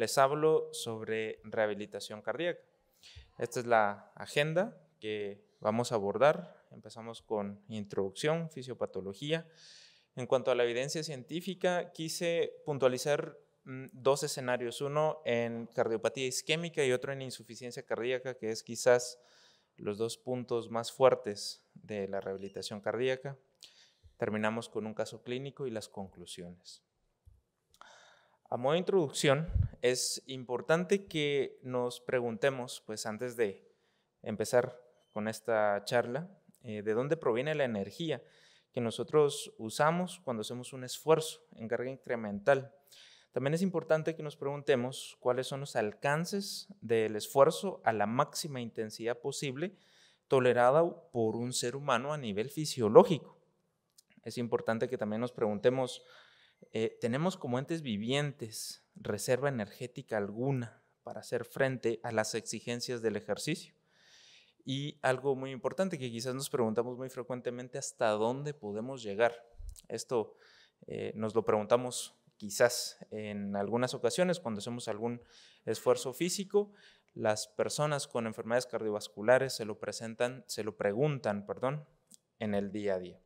les hablo sobre rehabilitación cardíaca. Esta es la agenda que vamos a abordar. Empezamos con introducción, fisiopatología. En cuanto a la evidencia científica, quise puntualizar mm, dos escenarios, uno en cardiopatía isquémica y otro en insuficiencia cardíaca, que es quizás los dos puntos más fuertes de la rehabilitación cardíaca. Terminamos con un caso clínico y las conclusiones. A modo de introducción, es importante que nos preguntemos, pues antes de empezar con esta charla, eh, de dónde proviene la energía que nosotros usamos cuando hacemos un esfuerzo en carga incremental. También es importante que nos preguntemos cuáles son los alcances del esfuerzo a la máxima intensidad posible tolerada por un ser humano a nivel fisiológico. Es importante que también nos preguntemos eh, tenemos como entes vivientes reserva energética alguna para hacer frente a las exigencias del ejercicio. Y algo muy importante que quizás nos preguntamos muy frecuentemente, ¿hasta dónde podemos llegar? Esto eh, nos lo preguntamos quizás en algunas ocasiones cuando hacemos algún esfuerzo físico. Las personas con enfermedades cardiovasculares se lo presentan, se lo preguntan, perdón, en el día a día.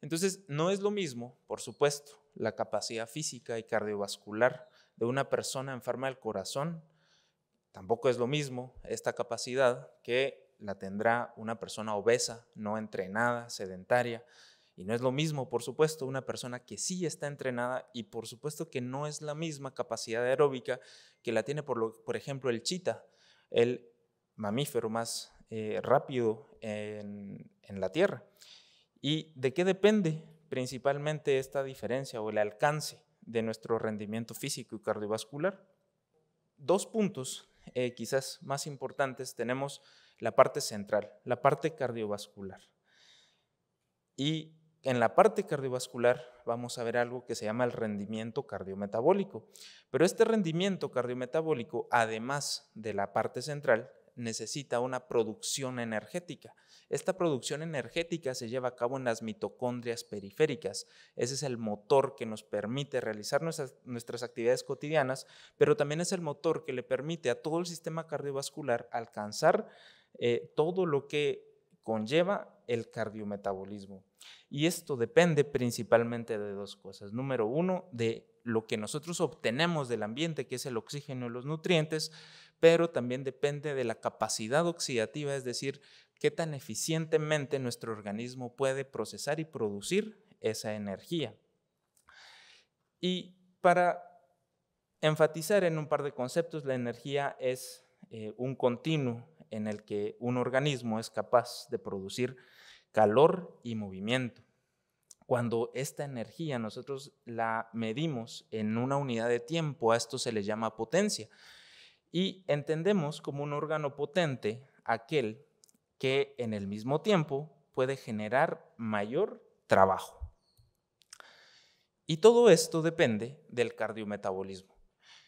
Entonces, no es lo mismo, por supuesto, la capacidad física y cardiovascular de una persona enferma del corazón, tampoco es lo mismo esta capacidad que la tendrá una persona obesa, no entrenada, sedentaria. Y no es lo mismo, por supuesto, una persona que sí está entrenada y por supuesto que no es la misma capacidad aeróbica que la tiene, por, lo, por ejemplo, el chita, el mamífero más eh, rápido en, en la Tierra. ¿Y de qué depende? principalmente esta diferencia o el alcance de nuestro rendimiento físico y cardiovascular. Dos puntos eh, quizás más importantes tenemos la parte central, la parte cardiovascular. Y en la parte cardiovascular vamos a ver algo que se llama el rendimiento cardiometabólico. Pero este rendimiento cardiometabólico, además de la parte central, necesita una producción energética. Esta producción energética se lleva a cabo en las mitocondrias periféricas. Ese es el motor que nos permite realizar nuestras, actividades cotidianas, pero también es el motor que le permite a todo el sistema cardiovascular alcanzar eh, todo lo que conlleva el cardiometabolismo. Y esto depende principalmente de dos cosas. Número uno, de lo que nosotros obtenemos del ambiente, que es el oxígeno y los nutrientes, pero también depende de la capacidad oxidativa, es decir, qué tan eficientemente nuestro organismo puede procesar y producir esa energía. Y para enfatizar en un par de conceptos, la energía es eh, un continuo en el que un organismo es capaz de producir calor y movimiento. Cuando esta energía nosotros la medimos en una unidad de tiempo, a esto se le llama potencia y entendemos como un órgano potente aquel que en el mismo tiempo puede generar mayor trabajo. Y todo esto depende del cardiometabolismo.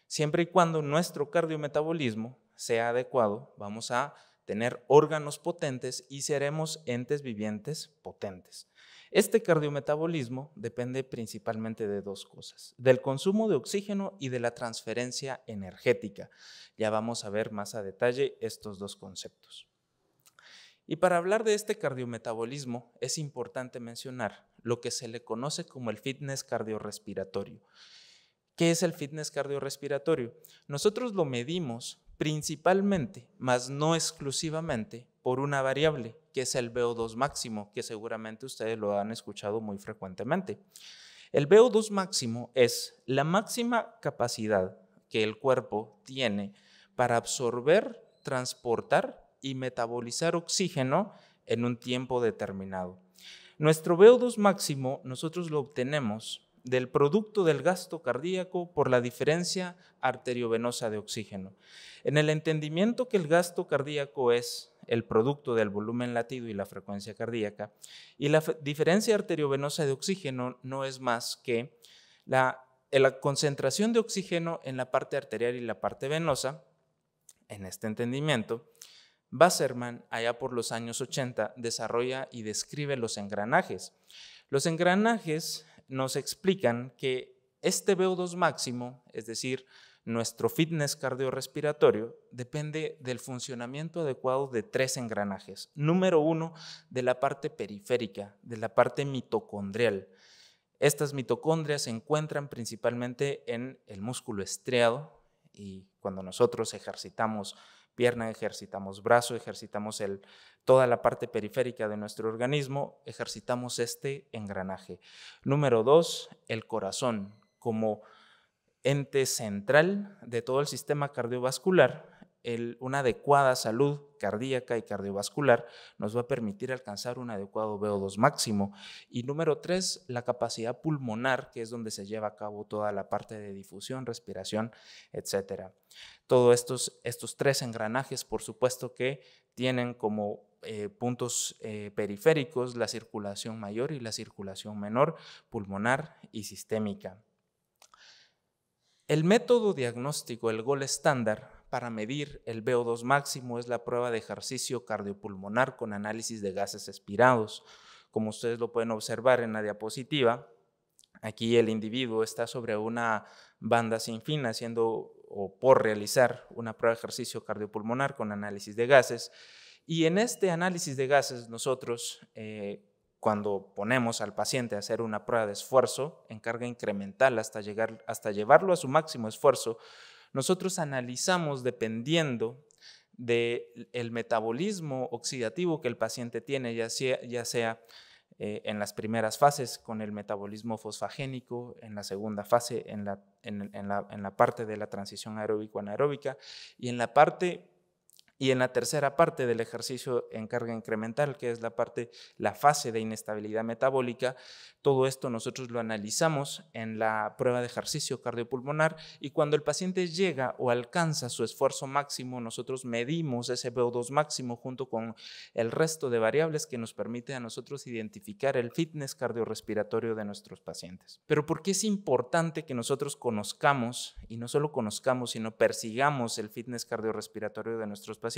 Siempre y cuando nuestro cardiometabolismo sea adecuado, vamos a tener órganos potentes y seremos entes vivientes potentes. Este cardiometabolismo depende principalmente de dos cosas, del consumo de oxígeno y de la transferencia energética. Ya vamos a ver más a detalle estos dos conceptos. Y para hablar de este cardiometabolismo es importante mencionar lo que se le conoce como el fitness cardiorrespiratorio. ¿Qué es el fitness cardiorrespiratorio? Nosotros lo medimos principalmente, mas no exclusivamente, por una variable, que es el VO2 máximo, que seguramente ustedes lo han escuchado muy frecuentemente. El VO2 máximo es la máxima capacidad que el cuerpo tiene para absorber, transportar y metabolizar oxígeno en un tiempo determinado. Nuestro VO2 máximo nosotros lo obtenemos del producto del gasto cardíaco por la diferencia arteriovenosa de oxígeno. En el entendimiento que el gasto cardíaco es el producto del volumen latido y la frecuencia cardíaca, y la diferencia arteriovenosa de oxígeno no es más que la, concentración de oxígeno en la parte arterial y la parte venosa, en este entendimiento, Basserman, allá por los años 80, desarrolla y describe los engranajes. Los engranajes nos explican que este VO2 máximo, es decir, nuestro fitness cardiorrespiratorio depende del funcionamiento adecuado de tres engranajes. Número uno, de la parte periférica, de la parte mitocondrial. Estas mitocondrias se encuentran principalmente en el músculo estriado y cuando nosotros ejercitamos pierna, ejercitamos brazo, ejercitamos el, toda la parte periférica de nuestro organismo, ejercitamos este engranaje. Número dos, el corazón como ente central de todo el sistema cardiovascular, una adecuada salud cardíaca y cardiovascular nos va a permitir alcanzar un adecuado VO2 máximo. Y número tres, la capacidad pulmonar, que es donde se lleva a cabo toda la parte de difusión, respiración, etcétera. Todos estos, tres engranajes, por supuesto que tienen como eh, puntos eh, periféricos la circulación mayor y la circulación menor, pulmonar y sistémica. El método diagnóstico, el gol estándar, para medir el VO2 máximo es la prueba de ejercicio cardiopulmonar con análisis de gases expirados. Como ustedes lo pueden observar en la diapositiva, aquí el individuo está sobre una banda sin fin haciendo o por realizar una prueba de ejercicio cardiopulmonar con análisis de gases. Y en este análisis de gases nosotros eh, cuando ponemos al paciente a hacer una prueba de esfuerzo en carga incremental hasta, llegar, hasta llevarlo a su máximo esfuerzo, nosotros analizamos dependiendo del metabolismo oxidativo que el paciente tiene, ya sea, ya sea eh, en las primeras fases con el metabolismo fosfagénico, en la segunda fase en la, en, la, en la parte de la transición aeróbico-anaeróbica y en la parte y en la tercera parte del ejercicio en carga incremental, que es la parte, la fase de inestabilidad metabólica, todo esto nosotros lo analizamos en la prueba de ejercicio cardiopulmonar y cuando el paciente llega o alcanza su esfuerzo máximo, nosotros medimos ese VO2 máximo junto con el resto de variables que nos permite a nosotros identificar el fitness cardiorrespiratorio de nuestros pacientes. Pero ¿por qué es importante que nosotros conozcamos y no solo conozcamos, sino persigamos el fitness cardiorrespiratorio de nuestros pacientes?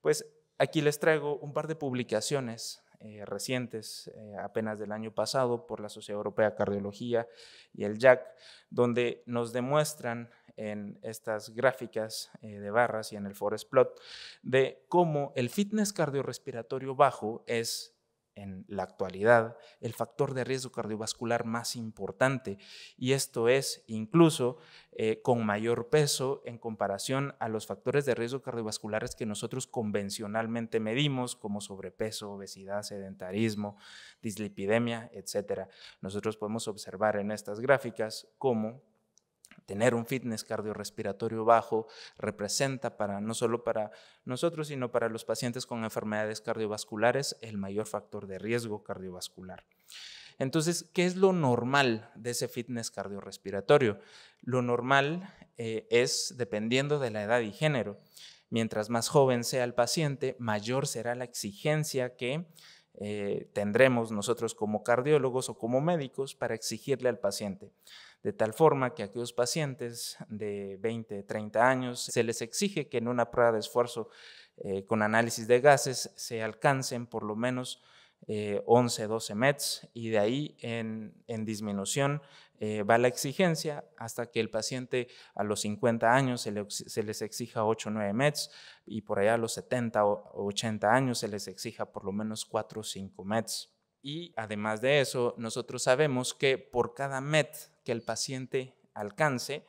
Pues aquí les traigo un par de publicaciones eh, recientes, eh, apenas del año pasado, por la Sociedad Europea de Cardiología y el JAC, donde nos demuestran en estas gráficas eh, de barras y en el forest plot de cómo el fitness cardiorrespiratorio bajo es en la actualidad el factor de riesgo cardiovascular más importante y esto es incluso eh, con mayor peso en comparación a los factores de riesgo cardiovasculares que nosotros convencionalmente medimos como sobrepeso, obesidad, sedentarismo, dislipidemia, etc. Nosotros podemos observar en estas gráficas cómo tener un fitness cardiorrespiratorio bajo representa no solo para nosotros, sino para los pacientes con enfermedades cardiovasculares el mayor factor de riesgo cardiovascular. Entonces, ¿qué es lo normal de ese fitness cardiorrespiratorio? Lo normal eh, es dependiendo de la edad y género. Mientras más joven sea el paciente, mayor será la exigencia que eh, tendremos nosotros como cardiólogos o como médicos para exigirle al paciente de tal forma que a aquellos pacientes de 20, 30 años se les exige que en una prueba de esfuerzo eh, con análisis de gases se alcancen por lo menos 11, 12 METs y de ahí en, disminución eh, va la exigencia hasta que el paciente a los 50 años se, se les exija 8, 9 METs y por allá a los 70 o 80 años se les exija por lo menos 4 o 5 METs. Y además de eso, nosotros sabemos que por cada MET que el paciente alcance,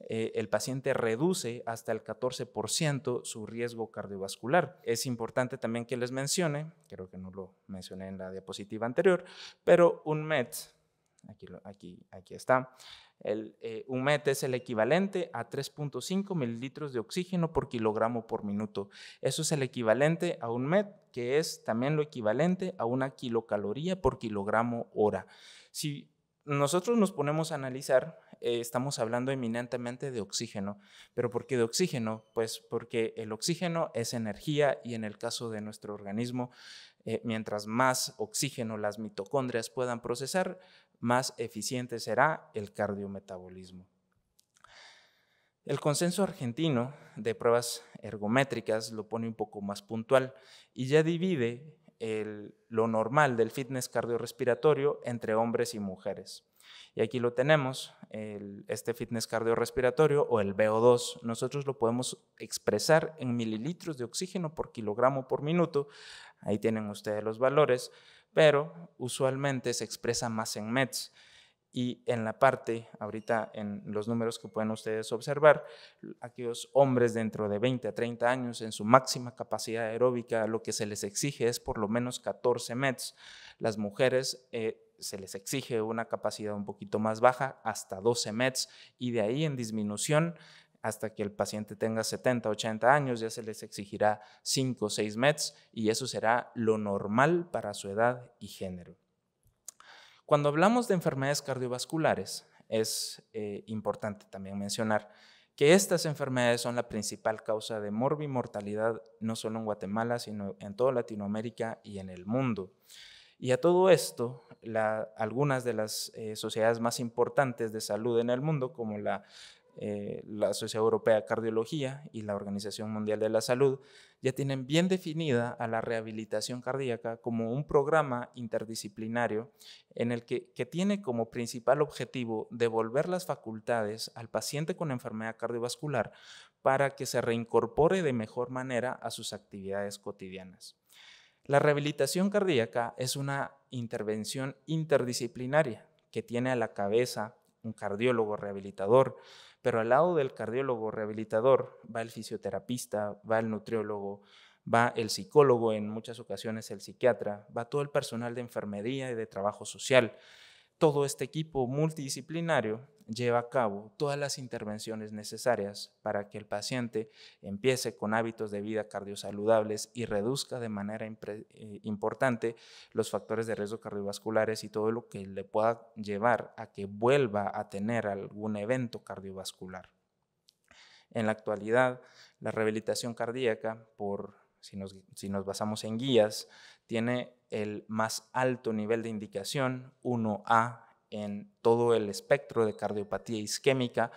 eh, el paciente reduce hasta el 14% su riesgo cardiovascular. Es importante también que les mencione, creo que no lo mencioné en la diapositiva anterior, pero un MET, aquí, aquí, aquí está, eh, un MET es el equivalente a 3.5 mililitros de oxígeno por kilogramo por minuto. Eso es el equivalente a un MET, que es también lo equivalente a una kilocaloría por kilogramo hora. Si nosotros nos ponemos a analizar, eh, estamos hablando eminentemente de oxígeno. ¿Pero por qué de oxígeno? Pues porque el oxígeno es energía y en el caso de nuestro organismo, eh, mientras más oxígeno las mitocondrias puedan procesar, más eficiente será el cardiometabolismo. El consenso argentino de pruebas ergométricas lo pone un poco más puntual y ya divide lo normal del fitness cardiorrespiratorio entre hombres y mujeres. Y aquí lo tenemos, este fitness cardiorrespiratorio o el VO2. Nosotros lo podemos expresar en mililitros de oxígeno por kilogramo por minuto. Ahí tienen ustedes los valores, pero usualmente se expresa más en METs. Y en la parte, ahorita en los números que pueden ustedes observar, aquellos hombres dentro de 20 a 30 años en su máxima capacidad aeróbica, lo que se les exige es por lo menos 14 METs. Las mujeres eh, se les exige una capacidad un poquito más baja, hasta 12 METs, y de ahí en disminución hasta que el paciente tenga 70, 80 años, ya se les exigirá 5 o 6 METs y eso será lo normal para su edad y género. Cuando hablamos de enfermedades cardiovasculares, es eh, importante también mencionar que estas enfermedades son la principal causa de morbimortalidad no solo en Guatemala, sino en toda Latinoamérica y en el mundo. Y a todo esto, algunas de las eh, sociedades más importantes de salud en el mundo, como eh, la, Sociedad Europea de Cardiología y la Organización Mundial de la Salud, ya tienen bien definida a la rehabilitación cardíaca como un programa interdisciplinario en el que tiene como principal objetivo devolver las facultades al paciente con enfermedad cardiovascular para que se reincorpore de mejor manera a sus actividades cotidianas. La rehabilitación cardíaca es una intervención interdisciplinaria que tiene a la cabeza un cardiólogo rehabilitador, pero al lado del cardiólogo rehabilitador va el fisioterapista, va el nutriólogo, va el psicólogo, en muchas ocasiones el psiquiatra, va todo el personal de enfermería y de trabajo social todo este equipo multidisciplinario lleva a cabo todas las intervenciones necesarias para que el paciente empiece con hábitos de vida cardiosaludables y reduzca de manera eh, importante los factores de riesgo cardiovasculares y todo lo que le pueda llevar a que vuelva a tener algún evento cardiovascular. En la actualidad, la rehabilitación cardíaca por si nos, basamos en guías, tiene el más alto nivel de indicación, 1A, en todo el espectro de cardiopatía isquémica,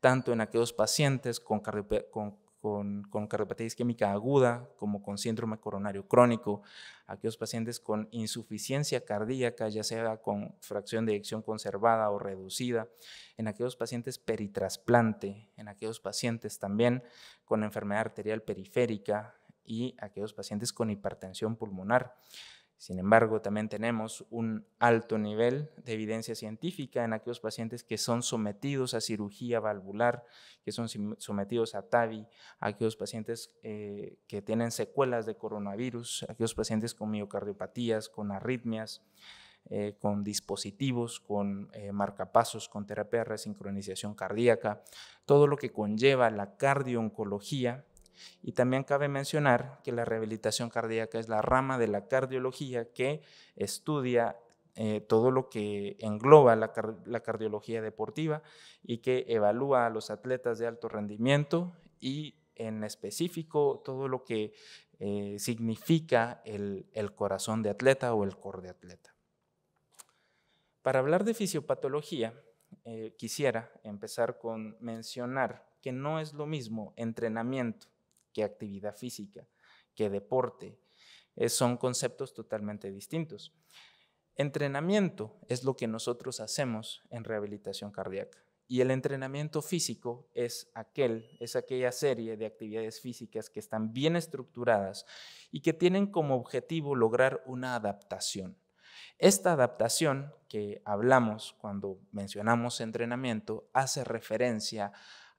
tanto en aquellos pacientes con, con, cardiopatía isquémica aguda como con síndrome coronario crónico, aquellos pacientes con insuficiencia cardíaca, ya sea con fracción de eyección conservada o reducida, en aquellos pacientes peritrasplante, en aquellos pacientes también con enfermedad arterial periférica, y aquellos pacientes con hipertensión pulmonar. Sin embargo, también tenemos un alto nivel de evidencia científica en aquellos pacientes que son sometidos a cirugía valvular, que son sometidos a TAVI, aquellos pacientes eh, que tienen secuelas de coronavirus, aquellos pacientes con miocardiopatías, con arritmias, eh, con dispositivos, con eh, marcapasos, con terapia de resincronización cardíaca, todo lo que conlleva la cardiooncología y también cabe mencionar que la rehabilitación cardíaca es la rama de la cardiología que estudia eh, todo lo que engloba la, cardiología deportiva y que evalúa a los atletas de alto rendimiento y en específico todo lo que eh, significa el, corazón de atleta o el core de atleta. Para hablar de fisiopatología, eh, quisiera empezar con mencionar que no es lo mismo entrenamiento qué actividad física, qué deporte. Eh, son conceptos totalmente distintos. Entrenamiento es lo que nosotros hacemos en rehabilitación cardíaca. Y el entrenamiento físico es aquel, es aquella serie de actividades físicas que están bien estructuradas y que tienen como objetivo lograr una adaptación. Esta adaptación que hablamos cuando mencionamos entrenamiento hace referencia a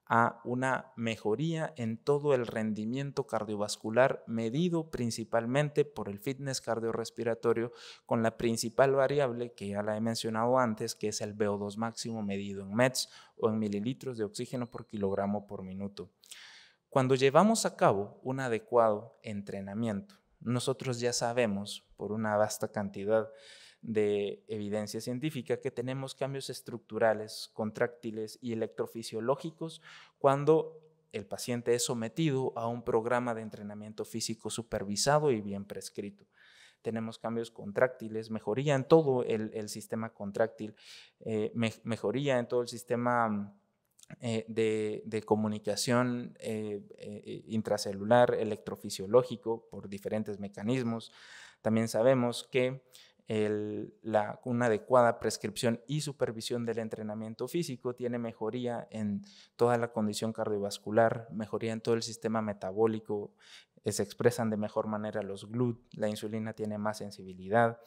a una mejoría en todo el rendimiento cardiovascular medido principalmente por el fitness cardiorrespiratorio con la principal variable que ya la he mencionado antes, que es el VO2 máximo medido en METs o en mililitros de oxígeno por kilogramo por minuto. Cuando llevamos a cabo un adecuado entrenamiento, nosotros ya sabemos por una vasta cantidad de evidencia científica que tenemos cambios estructurales, contráctiles y electrofisiológicos cuando el paciente es sometido a un programa de entrenamiento físico supervisado y bien prescrito. Tenemos cambios contráctiles, mejoría en todo el, sistema contráctil, eh, mejoría en todo el sistema eh, de, comunicación eh, intracelular, electrofisiológico, por diferentes mecanismos. También sabemos que la, una adecuada prescripción y supervisión del entrenamiento físico, tiene mejoría en toda la condición cardiovascular, mejoría en todo el sistema metabólico, eh, se expresan de mejor manera los GLUT, la insulina tiene más sensibilidad,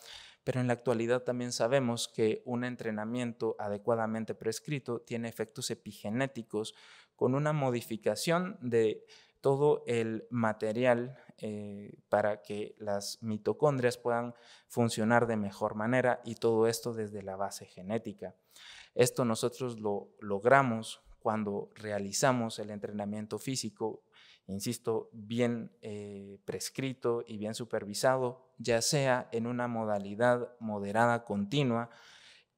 pero en la actualidad también sabemos que un entrenamiento adecuadamente prescrito tiene efectos epigenéticos con una modificación de todo el material eh, para que las mitocondrias puedan funcionar de mejor manera y todo esto desde la base genética. Esto nosotros lo logramos cuando realizamos el entrenamiento físico, insisto, bien eh, prescrito y bien supervisado, ya sea en una modalidad moderada continua,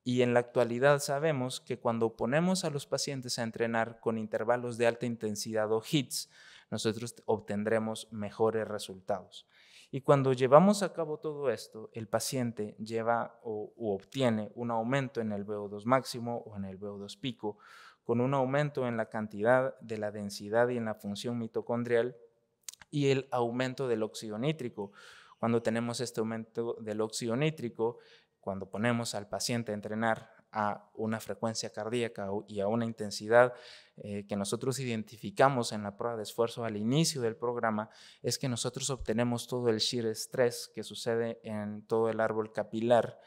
y en la actualidad sabemos que cuando ponemos a los pacientes a entrenar con intervalos de alta intensidad o HITS, nosotros obtendremos mejores resultados. Y cuando llevamos a cabo todo esto, el paciente lleva o, obtiene un aumento en el VO2 máximo o en el VO2 pico, con un aumento en la cantidad de la densidad y en la función mitocondrial y el aumento del óxido nítrico. Cuando tenemos este aumento del óxido nítrico, cuando ponemos al paciente a entrenar a una frecuencia cardíaca y a una intensidad eh, que nosotros identificamos en la prueba de esfuerzo al inicio del programa es que nosotros obtenemos todo el shear stress que sucede en todo el árbol capilar,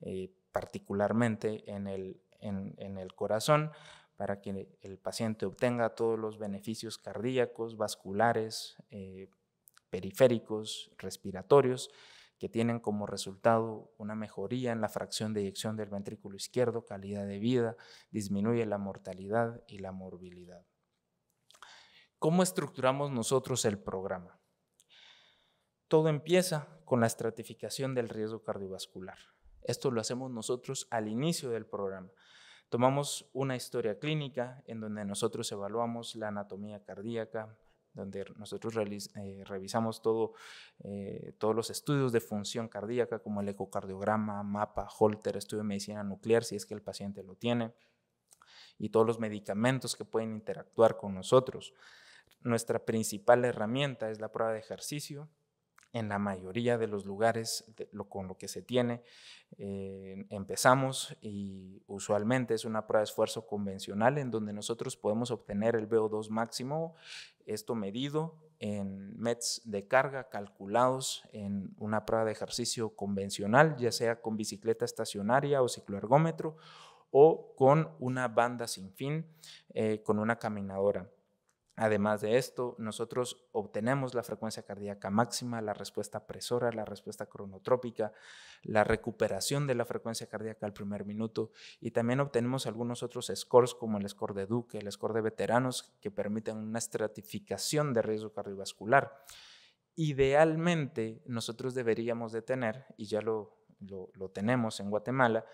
eh, particularmente en el, corazón, para que el paciente obtenga todos los beneficios cardíacos, vasculares, eh, periféricos, respiratorios que tienen como resultado una mejoría en la fracción de eyección del ventrículo izquierdo, calidad de vida, disminuye la mortalidad y la morbilidad. ¿Cómo estructuramos nosotros el programa? Todo empieza con la estratificación del riesgo cardiovascular. Esto lo hacemos nosotros al inicio del programa. Tomamos una historia clínica en donde nosotros evaluamos la anatomía cardíaca, donde nosotros eh, revisamos todo, eh, todos los estudios de función cardíaca, como el ecocardiograma, mapa, Holter, estudio de medicina nuclear, si es que el paciente lo tiene, y todos los medicamentos que pueden interactuar con nosotros. Nuestra principal herramienta es la prueba de ejercicio, en la mayoría de los lugares con lo que se tiene. Eh, empezamos y usualmente es una prueba de esfuerzo convencional en donde nosotros podemos obtener el VO2 máximo, esto medido en METs de carga calculados en una prueba de ejercicio convencional, ya sea con bicicleta estacionaria o cicloergómetro o con una banda sin fin, eh, con una caminadora. Además de esto, nosotros obtenemos la frecuencia cardíaca máxima, la respuesta presora, la respuesta cronotrópica, la recuperación de la frecuencia cardíaca al primer minuto y también obtenemos algunos otros scores como el score de Duque, el score de veteranos que permiten una estratificación de riesgo cardiovascular. Idealmente, nosotros deberíamos de tener, y ya lo, lo tenemos en Guatemala,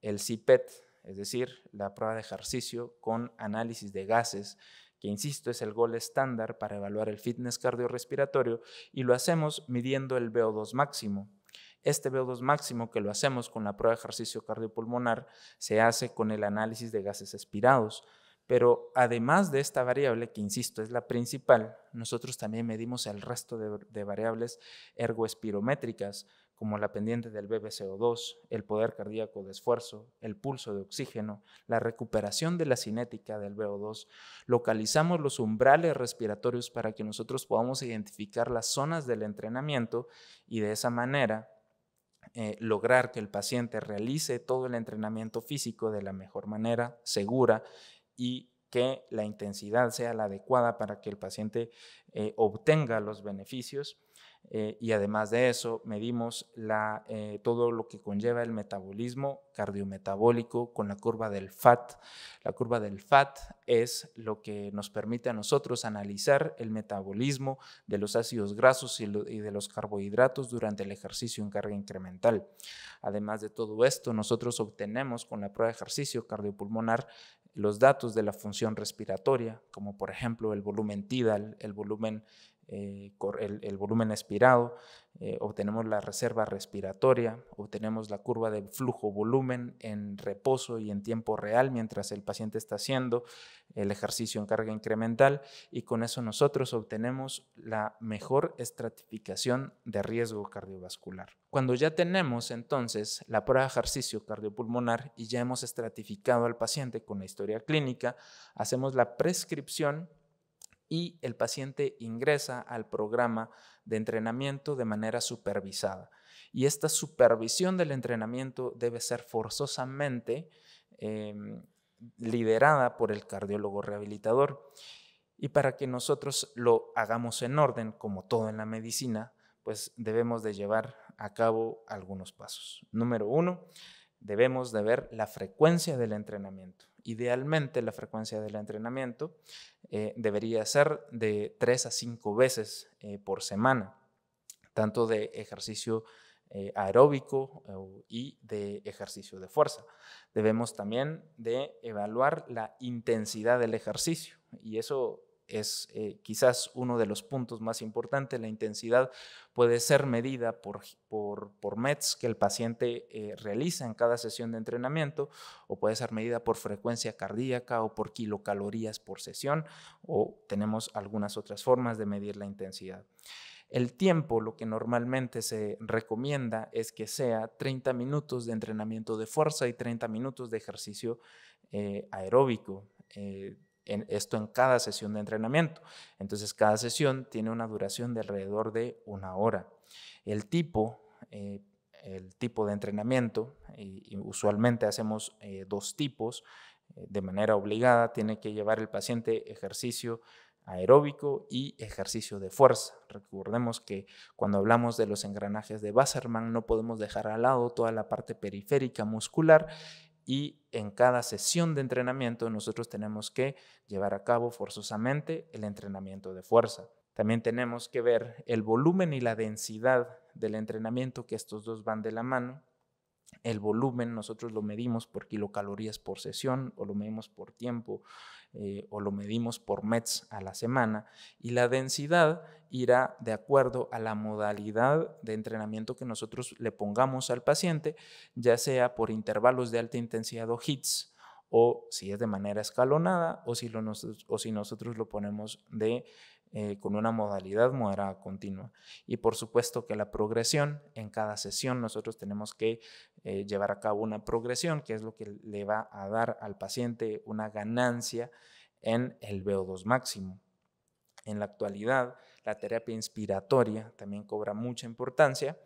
el CIPET, es decir, la prueba de ejercicio con análisis de gases que insisto es el gol estándar para evaluar el fitness cardiorrespiratorio, y lo hacemos midiendo el VO2 máximo. Este VO2 máximo que lo hacemos con la prueba de ejercicio cardiopulmonar se hace con el análisis de gases expirados. Pero además de esta variable, que insisto es la principal, nosotros también medimos el resto de variables ergoespirométricas, como la pendiente del BBCO2, el poder cardíaco de esfuerzo, el pulso de oxígeno, la recuperación de la cinética del VO2, localizamos los umbrales respiratorios para que nosotros podamos identificar las zonas del entrenamiento y de esa manera eh, lograr que el paciente realice todo el entrenamiento físico de la mejor manera, segura y que la intensidad sea la adecuada para que el paciente eh, obtenga los beneficios eh, y además de eso, medimos eh, todo lo que conlleva el metabolismo cardiometabólico con la curva del FAT. La curva del FAT es lo que nos permite a nosotros analizar el metabolismo de los ácidos grasos y, y de los carbohidratos durante el ejercicio en carga incremental. Además de todo esto, nosotros obtenemos con la prueba de ejercicio cardiopulmonar los datos de la función respiratoria, como por ejemplo el volumen tidal, el volumen eh, el, volumen expirado, eh, obtenemos la reserva respiratoria, obtenemos la curva de flujo-volumen en reposo y en tiempo real mientras el paciente está haciendo el ejercicio en carga incremental y con eso nosotros obtenemos la mejor estratificación de riesgo cardiovascular. Cuando ya tenemos entonces la prueba de ejercicio cardiopulmonar y ya hemos estratificado al paciente con la historia clínica, hacemos la prescripción y el paciente ingresa al programa de entrenamiento de manera supervisada. Y esta supervisión del entrenamiento debe ser forzosamente em, liderada por el cardiólogo rehabilitador. Y para que nosotros lo hagamos en orden, como todo en la medicina, pues debemos de llevar a cabo algunos pasos. Número uno, debemos de ver la frecuencia del entrenamiento. Idealmente la frecuencia del entrenamiento eh, debería ser de tres a cinco veces eh, por semana, tanto de ejercicio eh, aeróbico y de ejercicio de fuerza. Debemos también de evaluar la intensidad del ejercicio y eso es eh, quizás uno de los puntos más importantes. La intensidad puede ser medida por, por, por METs que el paciente eh, realiza en cada sesión de entrenamiento o puede ser medida por frecuencia cardíaca o por kilocalorías por sesión o tenemos algunas otras formas de medir la intensidad. El tiempo, lo que normalmente se recomienda es que sea 30 minutos de entrenamiento de fuerza y 30 minutos de ejercicio eh, aeróbico esto en cada sesión de entrenamiento. Entonces, cada sesión tiene una duración de alrededor de una hora. El tipo, eh, el tipo de entrenamiento, usualmente hacemos eh, dos tipos eh, de manera obligada, tiene que llevar el paciente ejercicio aeróbico y ejercicio de fuerza. Recordemos que cuando hablamos de los engranajes de Wasserman no podemos dejar al lado toda la parte periférica muscular y en cada sesión de entrenamiento nosotros tenemos que llevar a cabo forzosamente el entrenamiento de fuerza. También tenemos que ver el volumen y la densidad del entrenamiento, que estos dos van de la mano, el volumen, nosotros lo medimos por kilocalorías por sesión o lo medimos por tiempo eh, o lo medimos por METs a la semana y la densidad irá de acuerdo a la modalidad de entrenamiento que nosotros le pongamos al paciente, ya sea por intervalos de alta intensidad o HITS o si es de manera escalonada o si, lo o si nosotros lo ponemos de eh, con una modalidad moderada continua. Y por supuesto que la progresión, en cada sesión nosotros tenemos que eh, llevar a cabo una progresión, que es lo que le va a dar al paciente una ganancia en el VO2 máximo. En la actualidad, la terapia inspiratoria también cobra mucha importancia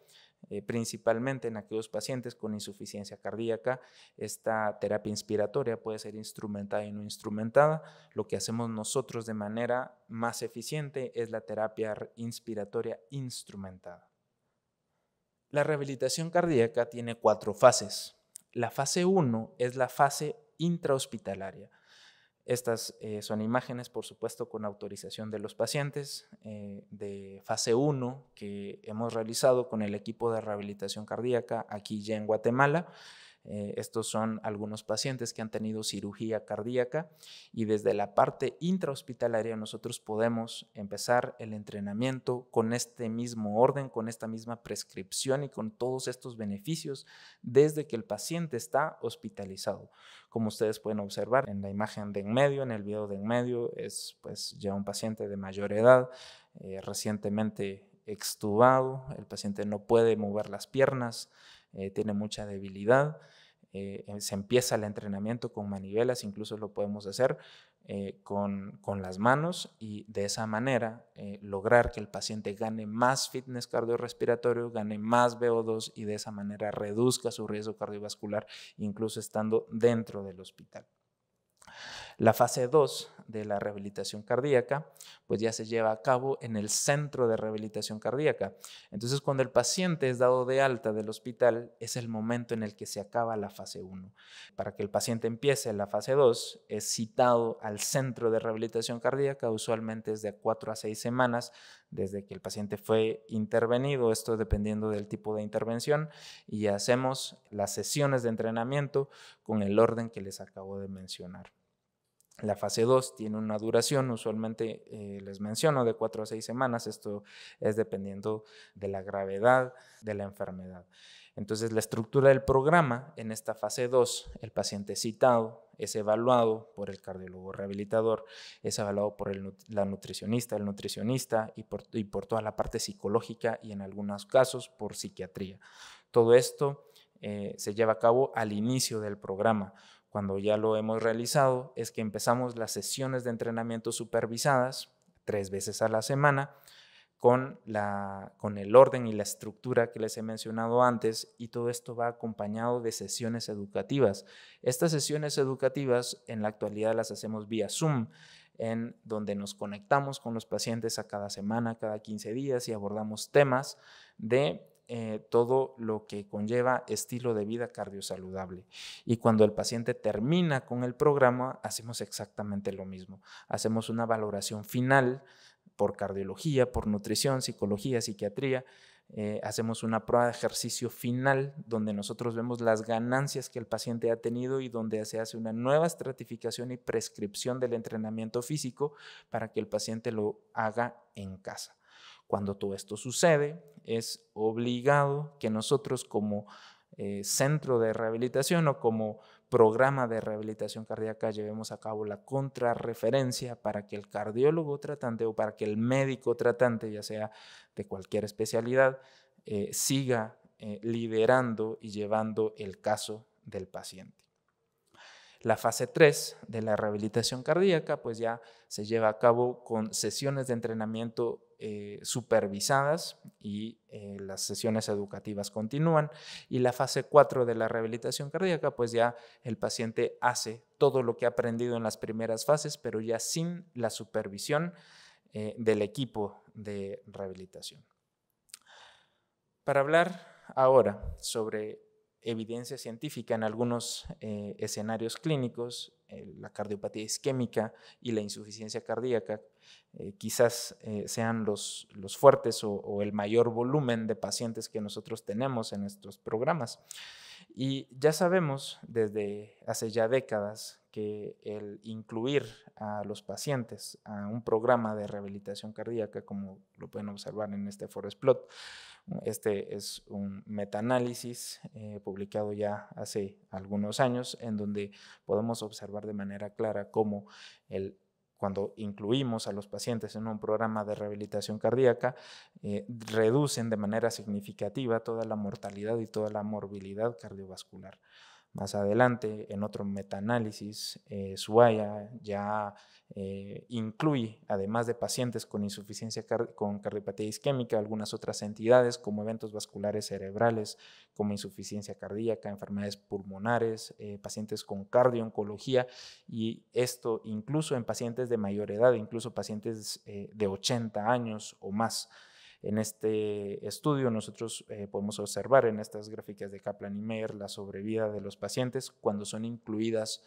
eh, principalmente en aquellos pacientes con insuficiencia cardíaca. Esta terapia inspiratoria puede ser instrumentada y no instrumentada. Lo que hacemos nosotros de manera más eficiente es la terapia inspiratoria instrumentada. La rehabilitación cardíaca tiene cuatro fases. La fase 1 es la fase intrahospitalaria. Estas eh, son imágenes, por supuesto, con autorización de los pacientes eh, de fase 1 que hemos realizado con el equipo de rehabilitación cardíaca aquí ya en Guatemala. Eh, estos son algunos pacientes que han tenido cirugía cardíaca y desde la parte intrahospitalaria nosotros podemos empezar el entrenamiento con este mismo orden, con esta misma prescripción y con todos estos beneficios desde que el paciente está hospitalizado. Como ustedes pueden observar en la imagen de en medio, en el video de en medio, es pues ya un paciente de mayor edad, eh, recientemente extubado, el paciente no puede mover las piernas, eh, tiene mucha debilidad. Eh, eh, se empieza el entrenamiento con manivelas, incluso lo podemos hacer con, las manos y de esa manera lograr que el paciente gane más fitness cardiorrespiratorio, gane más VO2 y de esa manera reduzca su riesgo cardiovascular, incluso estando dentro del hospital. La fase 2 de la rehabilitación cardíaca, pues ya se lleva a cabo en el centro de rehabilitación cardíaca. Entonces, cuando el paciente es dado de alta del hospital, es el momento en el que se acaba la fase 1. Para que el paciente empiece la fase 2, es citado al centro de rehabilitación cardíaca, usualmente es de 4 a 6 semanas desde que el paciente fue intervenido, esto dependiendo del tipo de intervención, y hacemos las sesiones de entrenamiento con el orden que les acabo de mencionar. La fase 2 tiene una duración, usualmente eh, les menciono, de 4 a 6 semanas. Esto es dependiendo de la gravedad de la enfermedad. Entonces, la estructura del programa en esta fase 2, el paciente citado es evaluado por el cardiólogo rehabilitador, es evaluado por la nutricionista, el nutricionista y por, y por toda la parte psicológica y en algunos casos por psiquiatría. Todo esto eh, se lleva a cabo al inicio del programa cuando ya lo hemos realizado, es que empezamos las sesiones de entrenamiento supervisadas tres veces a la semana con, la, con el orden y la estructura que les he mencionado antes y todo esto va acompañado de sesiones educativas. Estas sesiones educativas en la actualidad las hacemos vía Zoom en donde nos conectamos con los pacientes a cada semana, cada 15 días y abordamos temas de eh, todo lo que conlleva estilo de vida cardiosaludable. Y cuando el paciente termina con el programa, hacemos exactamente lo mismo. Hacemos una valoración final por cardiología, por nutrición, psicología, psiquiatría. Eh, hacemos una prueba de ejercicio final donde nosotros vemos las ganancias que el paciente ha tenido y donde se hace una nueva estratificación y prescripción del entrenamiento físico para que el paciente lo haga en casa. Cuando todo esto sucede, es obligado que nosotros como eh, centro de rehabilitación o como programa de rehabilitación cardíaca llevemos a cabo la contrarreferencia para que el cardiólogo tratante o para que el médico tratante, ya sea de cualquier especialidad, eh, siga eh, liderando y llevando el caso del paciente. La fase 3 de la rehabilitación cardíaca, pues ya se lleva a cabo con sesiones de entrenamiento eh, supervisadas y eh, las sesiones educativas continúan. Y la fase 4 de la rehabilitación cardíaca, pues ya el paciente hace todo lo que ha aprendido en las primeras fases, pero ya sin la supervisión eh, del equipo de rehabilitación. Para hablar ahora sobre evidencia científica en algunos eh, escenarios clínicos, eh, la cardiopatía isquémica y la insuficiencia cardíaca, eh, quizás sean los, fuertes o, el mayor volumen de pacientes que nosotros tenemos en nuestros programas. Y ya sabemos desde hace ya décadas que el incluir a los pacientes a un programa de rehabilitación cardíaca, como lo pueden observar en este forest plot, este es un metaanálisis eh, publicado ya hace algunos años en donde podemos observar de manera clara cómo cuando incluimos a los pacientes en un programa de rehabilitación cardíaca, eh, reducen de manera significativa toda la mortalidad y toda la morbilidad cardiovascular. Más adelante, en otro metaanálisis, eh, Suaya ya eh, incluye, además de pacientes con insuficiencia con cardiopatía isquémica, algunas otras entidades como eventos vasculares cerebrales, como insuficiencia cardíaca, enfermedades pulmonares, eh, pacientes con cardiooncología y esto incluso en pacientes de mayor edad, incluso pacientes eh, de 80 años o más. En este estudio nosotros eh, podemos observar en estas gráficas de Kaplan-Meier y la sobrevida de los pacientes cuando son incluidas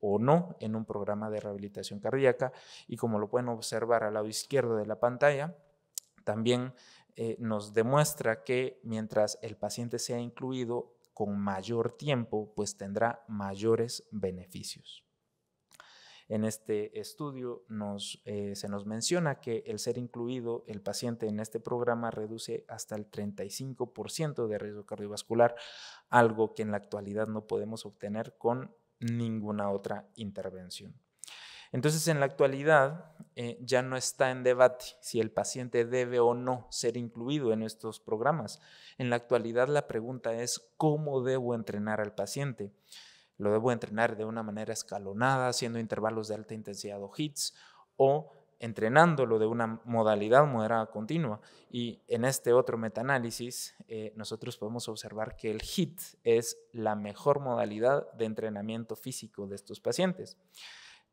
o no en un programa de rehabilitación cardíaca y como lo pueden observar al lado izquierdo de la pantalla, también eh, nos demuestra que mientras el paciente sea incluido con mayor tiempo, pues tendrá mayores beneficios. En este estudio eh, se nos menciona que el ser incluido el paciente en este programa reduce hasta el 35% de riesgo cardiovascular, algo que en la actualidad no podemos obtener con ninguna otra intervención. Entonces, en la actualidad eh, ya no está en debate si el paciente debe o no ser incluido en estos programas. En la actualidad la pregunta es, ¿cómo debo entrenar al paciente? Lo debo entrenar de una manera escalonada, haciendo intervalos de alta intensidad o hits, o entrenándolo de una modalidad moderada continua. Y en este otro metaanálisis, eh, nosotros podemos observar que el HIT es la mejor modalidad de entrenamiento físico de estos pacientes.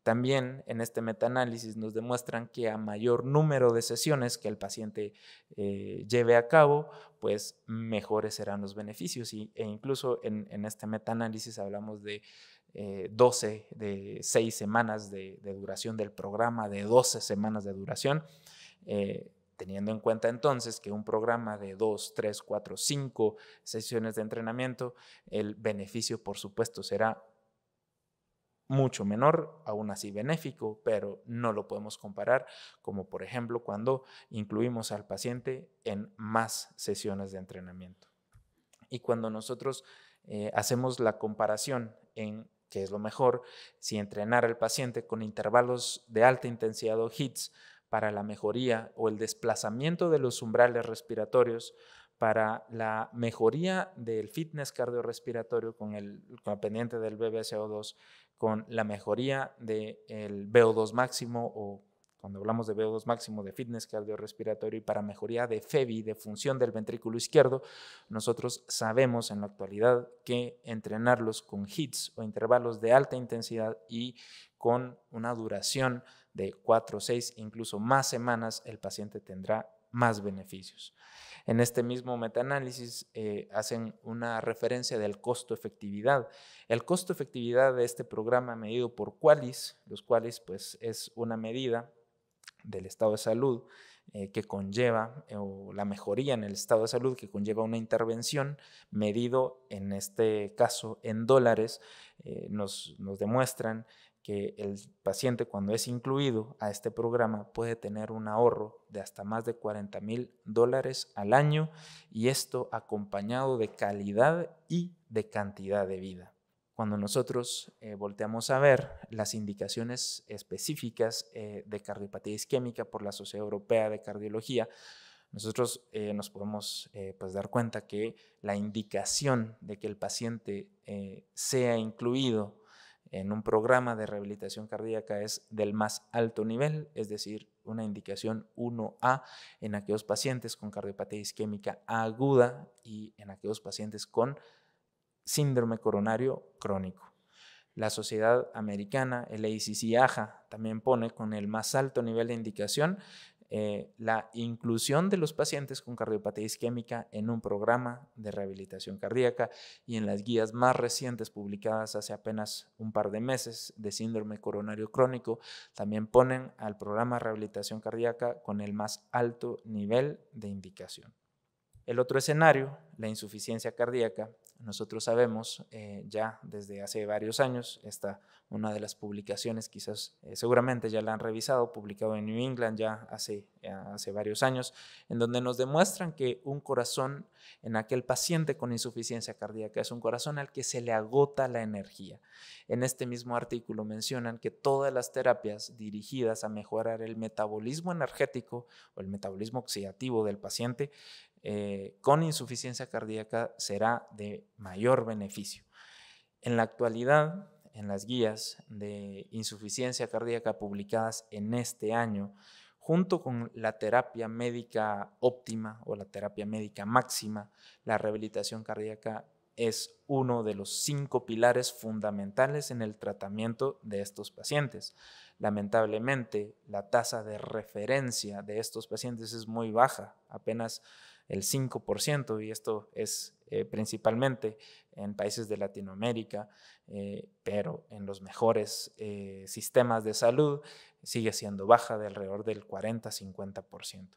También en este metaanálisis nos demuestran que a mayor número de sesiones que el paciente eh, lleve a cabo, pues mejores serán los beneficios. e incluso en, este metaanálisis hablamos de 12, eh, de 6 semanas de, duración del programa, de 12 semanas de duración. Eh, teniendo en cuenta entonces que un programa de 2, 3, 4, 5 sesiones de entrenamiento, el beneficio por supuesto será mucho menor, aún así benéfico, pero no lo podemos comparar como por ejemplo cuando incluimos al paciente en más sesiones de entrenamiento. Y cuando nosotros eh, hacemos la comparación en qué es lo mejor, si entrenar al paciente con intervalos de alta intensidad o hits para la mejoría o el desplazamiento de los umbrales respiratorios, para la mejoría del fitness cardiorrespiratorio con el, pendiente del BBCO2 con la mejoría del el VO2 máximo o cuando hablamos de VO2 máximo de fitness cardiorrespiratorio y para mejoría de FEBI, de función del ventrículo izquierdo, nosotros sabemos en la actualidad que entrenarlos con hits o intervalos de alta intensidad y con una duración de 4, 6, incluso más semanas, el paciente tendrá más beneficios. En este mismo metaanálisis eh, hacen una referencia del costo-efectividad. El costo-efectividad de este programa medido por Qualis, los cuales pues es una medida del estado de salud eh, que conlleva, eh, o la mejoría en el estado de salud que conlleva una intervención, medido en este caso en dólares, nos, nos, demuestran que el paciente cuando es incluido a este programa puede tener un ahorro de hasta más de 40 mil dólares al año y esto acompañado de calidad y de cantidad de vida. Cuando nosotros eh, volteamos a ver las indicaciones específicas eh, de cardiopatía isquémica por la Sociedad Europea de Cardiología, nosotros eh, nos podemos pues dar cuenta que la indicación de que el paciente sea incluido en un programa de rehabilitación cardíaca es del más alto nivel, es decir, una indicación 1A en aquellos pacientes con cardiopatía isquémica aguda y en aquellos pacientes con síndrome coronario crónico. La Sociedad Americana, el ACC-AHA, también pone con el más alto nivel de indicación eh, la inclusión de los pacientes con cardiopatía isquémica en un programa de rehabilitación cardíaca y en las guías más recientes publicadas hace apenas un par de meses de síndrome coronario crónico, también ponen al programa de rehabilitación cardíaca con el más alto nivel de indicación. El otro escenario, la insuficiencia cardíaca, nosotros sabemos eh, ya desde hace varios años, está una de las publicaciones, quizás eh, seguramente ya la han revisado, publicado en New England ya hace, ya hace varios años, en donde nos demuestran que un corazón en aquel paciente con insuficiencia cardíaca es un corazón al que se le agota la energía. En este mismo artículo mencionan que todas las terapias dirigidas a mejorar el metabolismo energético o el metabolismo oxidativo del paciente eh, con insuficiencia cardíaca será de mayor beneficio. En la actualidad, en las guías de insuficiencia cardíaca publicadas en este año, junto con la terapia médica óptima o la terapia médica máxima, la rehabilitación cardíaca es uno de los cinco pilares fundamentales en el tratamiento de estos pacientes. Lamentablemente, la tasa de referencia de estos pacientes es muy baja, apenas el 5%, y esto es eh, principalmente en países de Latinoamérica, eh, pero en los mejores eh, sistemas de salud sigue siendo baja de alrededor del 40-50%.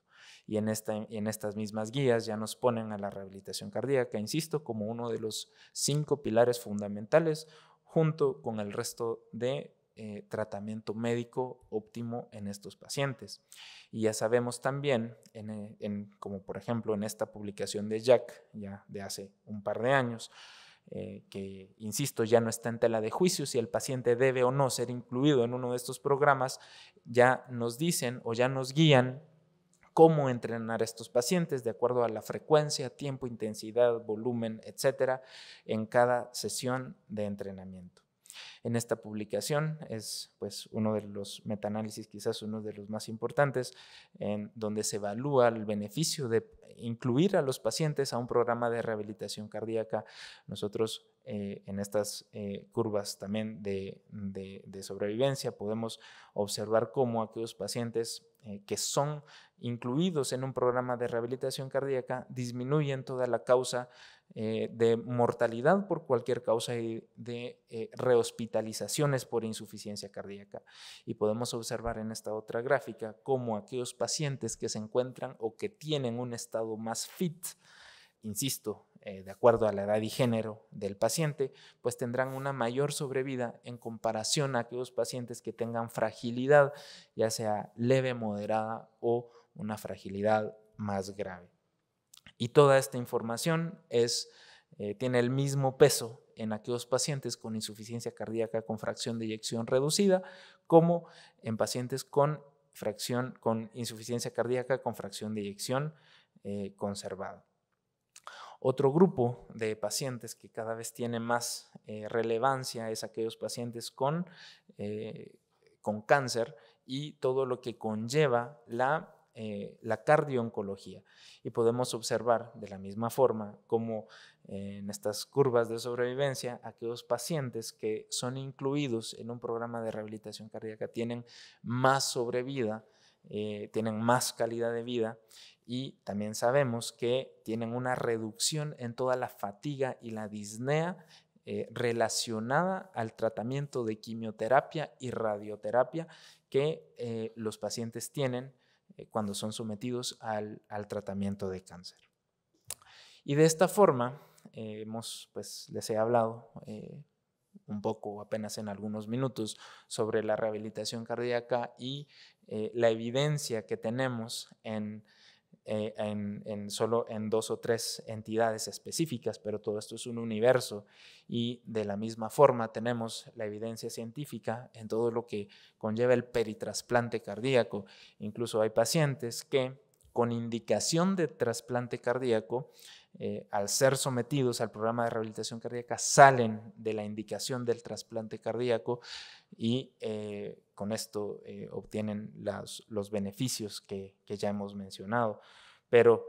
Y en, esta, en estas mismas guías ya nos ponen a la rehabilitación cardíaca, insisto, como uno de los cinco pilares fundamentales junto con el resto de eh, tratamiento médico óptimo en estos pacientes. Y ya sabemos también, eh, en, como por ejemplo en esta publicación de Jack, ya de hace un par de años, eh, que, insisto, ya no está en tela de juicio si el paciente debe o no ser incluido en uno de estos programas, ya nos dicen o ya nos guían cómo entrenar a estos pacientes de acuerdo a la frecuencia, tiempo, intensidad, volumen, etcétera, en cada sesión de entrenamiento en esta publicación. Es pues, uno de los metaanálisis, quizás uno de los más importantes, en donde se evalúa el beneficio de incluir a los pacientes a un programa de rehabilitación cardíaca. Nosotros eh, en estas eh, curvas también de, sobrevivencia podemos observar cómo aquellos pacientes eh, que son incluidos en un programa de rehabilitación cardíaca disminuyen toda la causa de mortalidad por cualquier causa y de rehospitalizaciones por insuficiencia cardíaca. Y podemos observar en esta otra gráfica cómo aquellos pacientes que se encuentran o que tienen un estado más fit, insisto, eh, de acuerdo a la edad y género del paciente, pues tendrán una mayor sobrevida en comparación a aquellos pacientes que tengan fragilidad, ya sea leve, moderada o una fragilidad más grave. Y toda esta información es, eh, tiene el mismo peso en aquellos pacientes con insuficiencia cardíaca con fracción de eyección reducida como en pacientes con, fracción, con insuficiencia cardíaca con fracción de eyección eh, conservada. Otro grupo de pacientes que cada vez tiene más eh, relevancia es aquellos pacientes eh, con, cáncer y todo lo que conlleva eh, la, cardiooncología. Y podemos observar de la misma forma como en estas curvas de sobrevivencia, aquellos pacientes que son incluidos en un programa de rehabilitación cardíaca tienen más sobrevida eh, tienen más calidad de vida y también sabemos que tienen una reducción en toda la fatiga y la disnea eh, relacionada al tratamiento de quimioterapia y radioterapia que eh, los pacientes tienen cuando son sometidos al, al, tratamiento de cáncer. Y de esta forma, hemos, pues, les he hablado un poco, apenas en algunos minutos, sobre la rehabilitación cardíaca y eh, la evidencia que tenemos eh, en, solo en dos o tres entidades específicas, pero todo esto es un universo y de la misma forma tenemos la evidencia científica en todo lo que conlleva el peritrasplante cardíaco. Incluso hay pacientes que con indicación de trasplante cardíaco eh, al ser sometidos al programa de rehabilitación cardíaca, salen de la indicación del trasplante cardíaco y eh, con esto eh, obtienen los beneficios que, que, ya hemos mencionado. Pero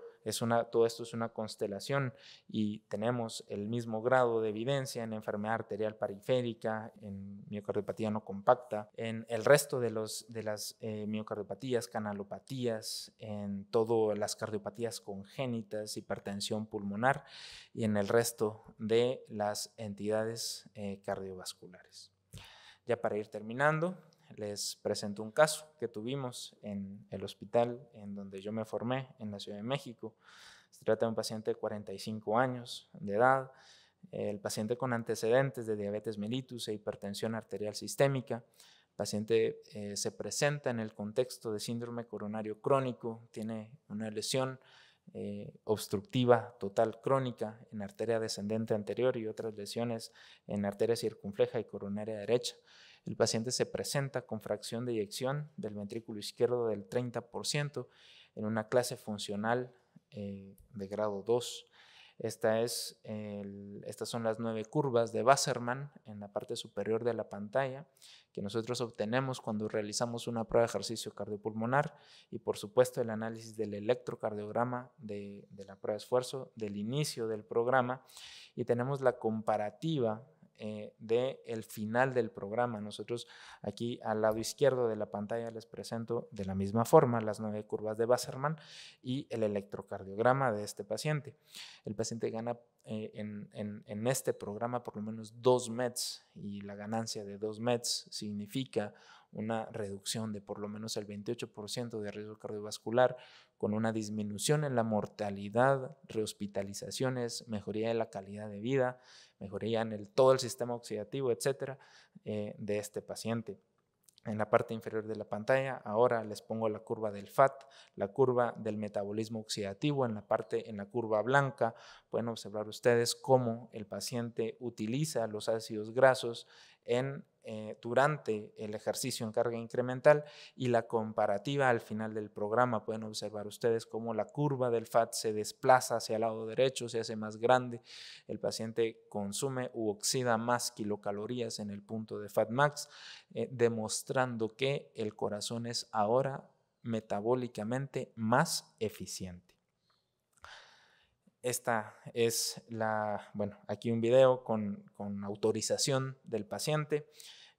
todo esto es una constelación y tenemos el mismo grado de evidencia en enfermedad arterial periférica, en miocardiopatía no compacta, en el resto de, los, de las eh, miocardiopatías, canalopatías, en todas las cardiopatías congénitas, hipertensión pulmonar y en el resto de las entidades eh, cardiovasculares. Ya para ir terminando, les presento un caso que tuvimos en el hospital en donde yo me formé, en la Ciudad de México. Se trata de un paciente de 45 años de edad, el paciente con antecedentes de diabetes mellitus e hipertensión arterial sistémica. El paciente eh, se presenta en el contexto de síndrome coronario crónico, tiene una lesión eh, obstructiva total crónica en arteria descendente anterior y otras lesiones en arteria circunfleja y coronaria derecha. El paciente se presenta con fracción de eyección del ventrículo izquierdo del 30% en una clase funcional eh, de grado 2. Esta es estas son las nueve curvas de Wasserman en la parte superior de la pantalla que nosotros obtenemos cuando realizamos una prueba de ejercicio cardiopulmonar y por supuesto el análisis del electrocardiograma de, de la prueba de esfuerzo del inicio del programa y tenemos la comparativa eh, del final del programa. Nosotros aquí al lado izquierdo de la pantalla les presento de la misma forma las nueve curvas de Wasserman y el electrocardiograma de este paciente. El paciente gana eh, en, este programa por lo menos dos METs y la ganancia de dos METs significa una reducción de por lo menos el 28% de riesgo cardiovascular, con una disminución en la mortalidad, rehospitalizaciones, mejoría de la calidad de vida, mejoría en el, todo el sistema oxidativo, etcétera, eh, de este paciente. En la parte inferior de la pantalla, ahora les pongo la curva del FAT, la curva del metabolismo oxidativo. En la parte, en la curva blanca, pueden observar ustedes cómo el paciente utiliza los ácidos grasos en, eh, durante el ejercicio en carga incremental y la comparativa al final del programa. Pueden observar ustedes cómo la curva del FAT se desplaza hacia el lado derecho, se hace más grande, el paciente consume u oxida más kilocalorías en el punto de FAT max, eh, demostrando que el corazón es ahora metabólicamente más eficiente. Esta es la, bueno, aquí un video con, con autorización del paciente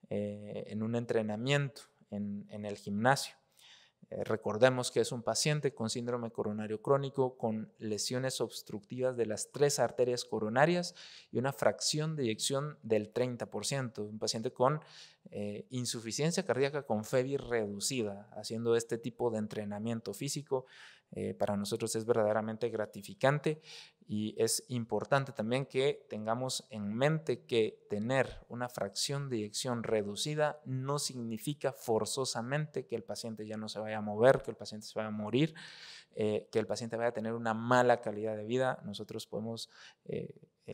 eh, en un entrenamiento en, el gimnasio. Eh, recordemos que es un paciente con síndrome coronario crónico, con lesiones obstructivas de las tres arterias coronarias y una fracción de eyección del 30%. Un paciente con eh, insuficiencia cardíaca con FEBI reducida, haciendo este tipo de entrenamiento físico eh, para nosotros es verdaderamente gratificante y es importante también que tengamos en mente que tener una fracción de eyección reducida no significa forzosamente que el paciente ya no se vaya a mover, que el paciente se vaya a morir, eh, que el paciente vaya a tener una mala calidad de vida. Nosotros podemos eh,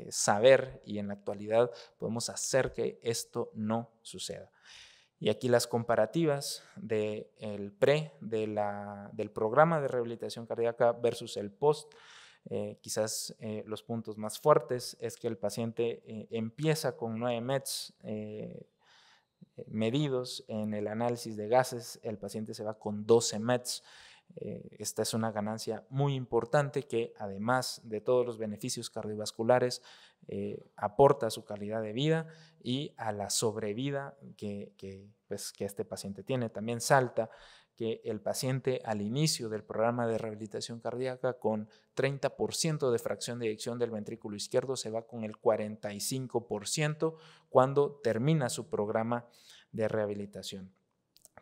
saber y en la actualidad podemos hacer que esto no suceda. Y aquí las comparativas del pre del programa de rehabilitación cardíaca versus el post. Eh, quizás eh, los puntos más fuertes es que el paciente eh, empieza con 9 METs medidos en el análisis de gases, el paciente se va con 12 METs eh, esta es una ganancia muy importante que además de todos los beneficios cardiovasculares eh, aporta a su calidad de vida y a la sobrevida pues, que, este paciente tiene. También salta que el paciente al inicio del programa de rehabilitación cardíaca con 30% de fracción de eyección del ventrículo izquierdo se va con el 45% cuando termina su programa de rehabilitación.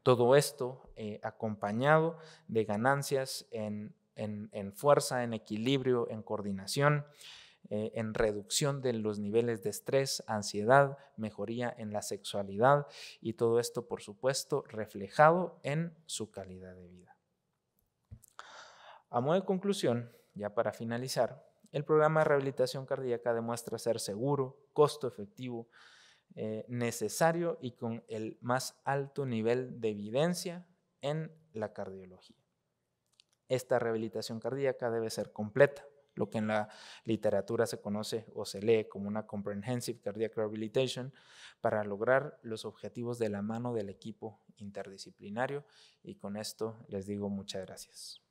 Todo esto eh, acompañado de ganancias en, fuerza, en equilibrio, en coordinación, eh, en reducción de los niveles de estrés, ansiedad, mejoría en la sexualidad y todo esto, por supuesto, reflejado en su calidad de vida. A modo de conclusión, ya para finalizar, el programa de rehabilitación cardíaca demuestra ser seguro, costo efectivo, eh, necesario y con el más alto nivel de evidencia en la cardiología. Esta rehabilitación cardíaca debe ser completa, lo que en la literatura se conoce o se lee como una Comprehensive Cardiac Rehabilitation, para lograr los objetivos de la mano del equipo interdisciplinario. Y con esto les digo muchas gracias.